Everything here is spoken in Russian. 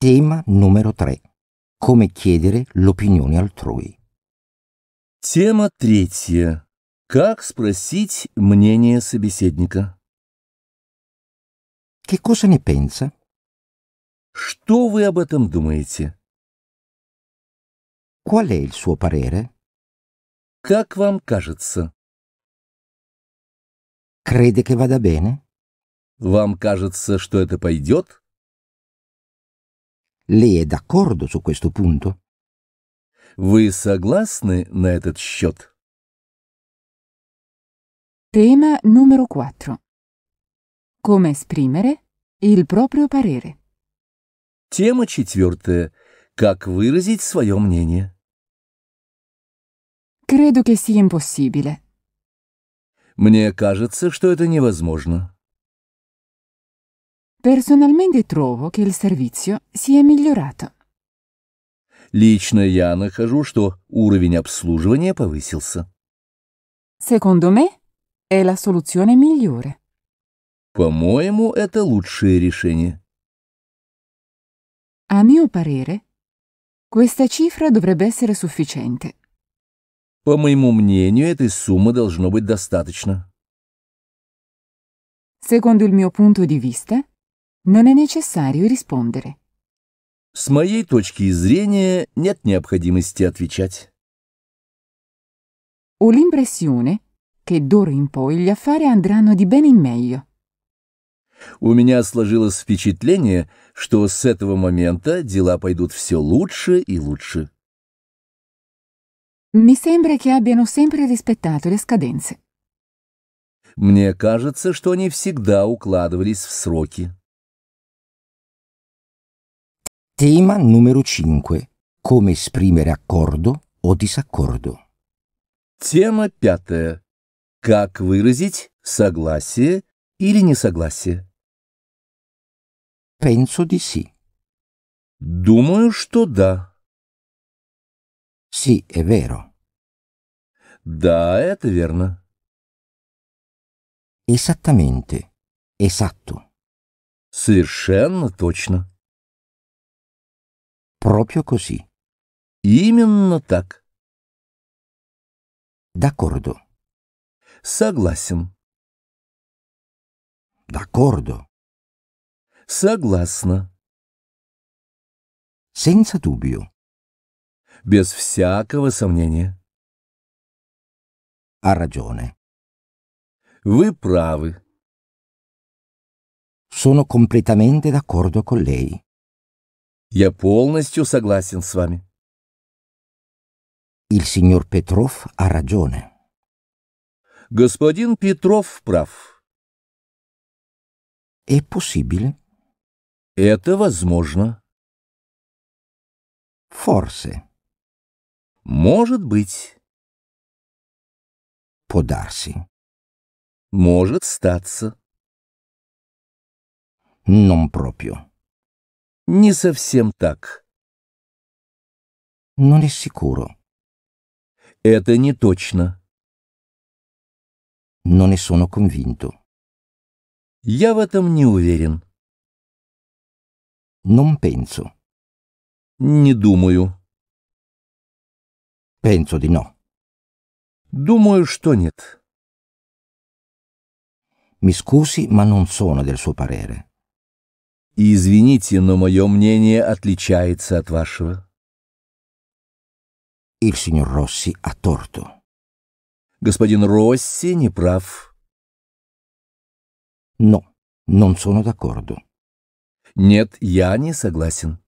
Tema numero 3. Come chiedere l'opinione altrui. Тема третья. Как спросить мнение собеседника? Che cosa ne pensa? Что вы об этом думаете? Qual è il suo parere? Как вам кажется? Crede che vada bene? Вам кажется, что это пойдет? Lei è d'accordo su questo punto? Вы согласны на этот счет? Tema numero 4. Come esprimere il proprio parere. Тема четвертая. Как выразить свое мнение? Credo che sia impossibile. Мне кажется, что это невозможно. Personalmente trovo che il servizio si è migliorato. Лично я нахожу, что уровень обслуживания повысился. Secondo me è la soluzione migliore. По-моему, это лучшее решение. A mio parere, questa cifra dovrebbe essere sufficiente. По моему мнению, этой суммы должно быть достаточно. Secondo il mio punto di vista, non è necessario rispondere. С моей точки зрения нет необходимости отвечать. Ho l'impressione che d'ora in poi gli affari andranno di bene in meglio. У меня сложилось впечатление, что с этого момента дела пойдут все лучше и лучше. Mi sembra che abbiano sempre rispettato le scadenze. Мне кажется, что они всегда укладывались в сроки. Tema numero 5. Come esprimere accordo o disaccordo. Тема пятая. Как выразить согласие или несогласие? Penso di sì. Думаю, что да. Sì, è vero. Да, это верно. Esattamente. Esatto. Совершенно точно. Proprio così. Именно так. D'accordo. Согласен. D'accordo. Согласна. Senza dubbio. Без всякого сомнения. Ha ragione. Вы правы. Sono completamente d'accordo con lei. Я полностью согласен с вами. Иль сеньор Петров а раджоне. Господин Петров прав. È possibile? Это возможно. Форсе. Может быть. Подарси. Может статься. Non proprio. Не совсем так. Non è sicuro. Это не точно. Non ne sono convinto. Я в этом не уверен. Non penso. Не думаю. Penso di no. Думаю, что нет. Mi scusi, ma non sono del suo parere. И извините, но мое мнение отличается от вашего. Иль сеньор Росси о торту. Господин Росси не прав. Но, non sono d'accordo. Нет, я не согласен.